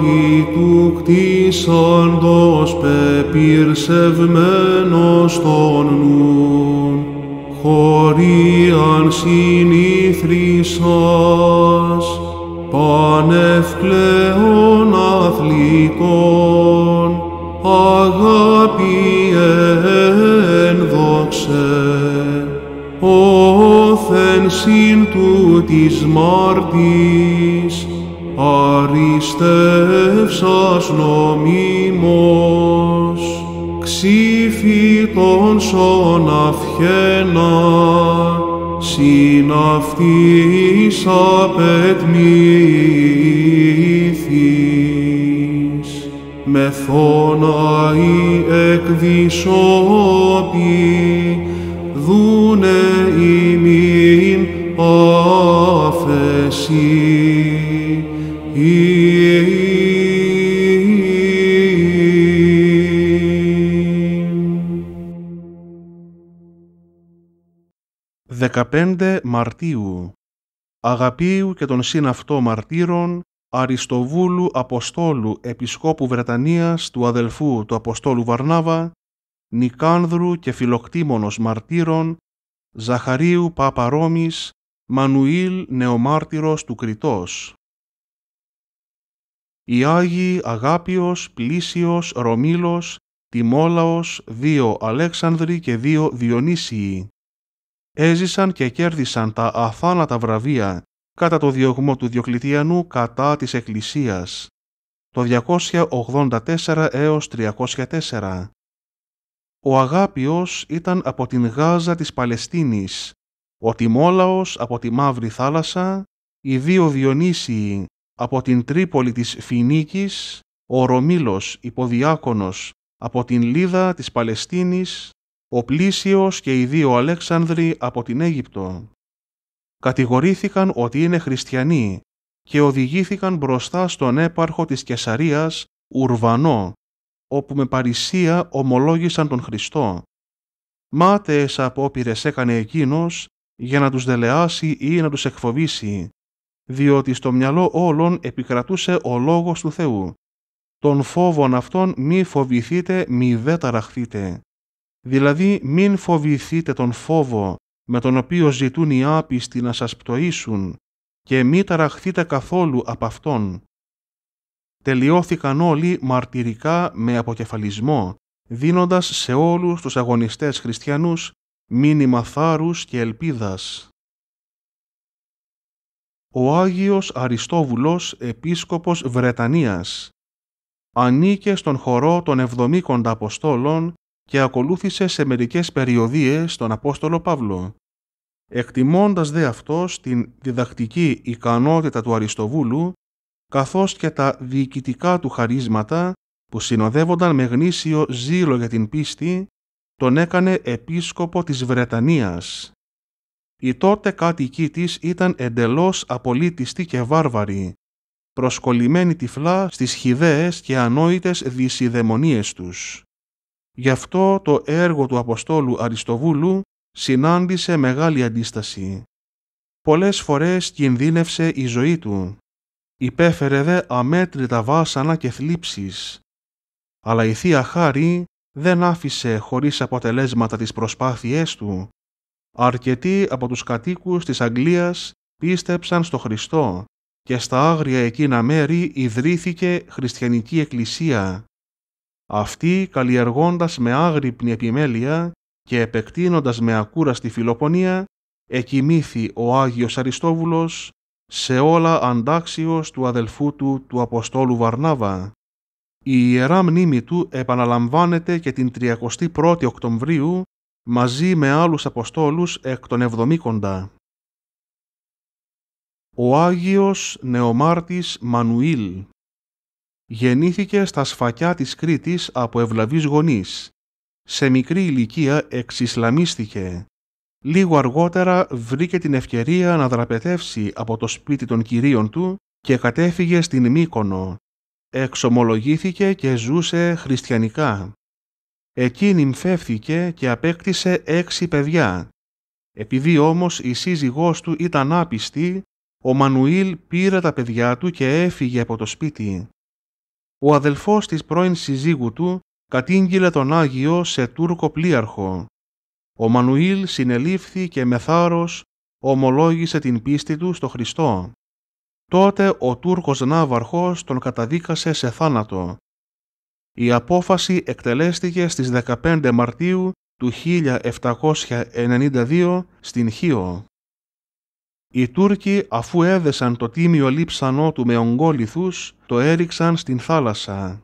αγάπη του κτίσαντος πεπυρσευμένος τον νουν, χωρίαν συνήθρισας, πανευκλαίων αθλητών, αγάπη ενδόξε, όθεν συν τούτης πιστεύσας νομίμως, ξύφι των σον αυχένα, συναυτής απετμήθης. Μεθώνα η 15 Μαρτίου Αγαπίου και των συναυτό μαρτύρων Αριστοβούλου Αποστόλου Επισκόπου Βρετανίας του αδελφού του Αποστόλου Βαρνάβα Νικάνδρου και Φιλοκτήμονος Μαρτύρων Ζαχαρίου Πάπα Ρώμης Μανουήλ Νεομάρτυρος του Κρητός. οι Άγιοι Αγάπιος, Πλήσιος, Ρωμήλος, Τιμόλαος, δύο Αλέξανδροι και δύο Διονύσιοι έζησαν και κέρδισαν τα αθάνατα βραβεία κατά το διωγμό του Διοκλητιανού κατά της Εκκλησίας το 284 έως 304. Ο Αγάπιος ήταν από την Γάζα της Παλαιστίνης, ο Τιμόλαος από τη Μαύρη Θάλασσα, οι δύο Διονύσιοι από την Τρίπολη της Φινίκης, ο Ρωμήλος υποδιάκονος από την Λίδα της Παλαιστίνης ο Πλήσιος και οι δύο Αλέξανδροι από την Αίγυπτο. Κατηγορήθηκαν ότι είναι χριστιανοί και οδηγήθηκαν μπροστά στον έπαρχο της Κεσαρίας, Ουρβανό, όπου με παρησία ομολόγησαν τον Χριστό. Μάταιες απόπειρες έκανε εκείνος για να τους δελεάσει ή να τους εκφοβήσει, διότι στο μυαλό όλων επικρατούσε ο Λόγος του Θεού. Τον φόβον αυτόν μη φοβηθείτε, μη δε ταραχθείτε. Δηλαδή μην φοβηθείτε τον φόβο με τον οποίο ζητούν οι άπιστοι να σας πτωήσουν και μη ταραχθείτε καθόλου από αυτόν. Τελειώθηκαν όλοι μαρτυρικά με αποκεφαλισμό, δίνοντας σε όλους τους αγωνιστές χριστιανούς μήνυμα θάρρους και ελπίδας. Ο Άγιος Αριστόβουλος, επίσκοπος Βρετανίας, ανήκε στον χορό των Εβδομήκοντα Αποστόλων και ακολούθησε σε μερικές περιοδίες τον Απόστολο Παύλο. Εκτιμώντας δε αυτός την διδακτική ικανότητα του Αριστοβούλου, καθώς και τα διοικητικά του χαρίσματα που συνοδεύονταν με γνήσιο ζήλο για την πίστη, τον έκανε επίσκοπο της Βρετανίας. Η τότε κάτοικοί της ήταν εντελώς απολύτιστοι και βάρβαροι, προσκολλημένοι τυφλά στις χιδαίες και ανόητες δυσιδαιμονίες τους. Γι' αυτό το έργο του Αποστόλου Αριστοβούλου συνάντησε μεγάλη αντίσταση. Πολλές φορές κινδύνευσε η ζωή του. Υπέφερε δε αμέτρητα βάσανα και θλίψεις. Αλλά η Θεία Χάρη δεν άφησε χωρίς αποτελέσματα τις προσπάθειές του. Αρκετοί από τους κατοίκους της Αγγλίας πίστεψαν στο Χριστό και στα άγρια εκείνα μέρη ιδρύθηκε χριστιανική εκκλησία αυτή, καλλιεργώντας με άγρυπνη επιμέλεια και επεκτείνοντας με ακούραστη φιλοπονία, εκοιμήθη ο Άγιος Αριστόβουλος σε όλα αντάξιος του αδελφού του του Αποστόλου Βαρνάβα. Η Ιερά Μνήμη του επαναλαμβάνεται και την 31η Οκτωβρίου μαζί με άλλους Αποστόλους εκ των Εβδομήκοντα. Ο Άγιος Νεομάρτης Μανουήλ γεννήθηκε στα σφακιά της Κρήτης από ευλαβείς γονείς. Σε μικρή ηλικία εξισλαμίστηκε. Λίγο αργότερα βρήκε την ευκαιρία να δραπετεύσει από το σπίτι των κυρίων του και κατέφυγε στην Μύκονο. Εξομολογήθηκε και ζούσε χριστιανικά. Εκεί νυμφεύθηκε και απέκτησε έξι παιδιά. Επειδή όμως η σύζυγός του ήταν άπιστη, ο Μανουήλ πήρε τα παιδιά του και έφυγε από το σπίτι ο αδελφός της πρώην συζύγου του κατήγγειλε τον Άγιο σε Τούρκο πλοίαρχο. Ο Μανουήλ συνελήφθη και με θάρρος ομολόγησε την πίστη του στο Χριστό. Τότε ο Τούρκος ναύαρχος τον καταδίκασε σε θάνατο. Η απόφαση εκτελέστηκε στις 15 Μαρτίου του 1792 στην Χίο. Οι Τούρκοι αφού έδεσαν το τίμιο λείψανό του με ογκόληθους το έριξαν στην θάλασσα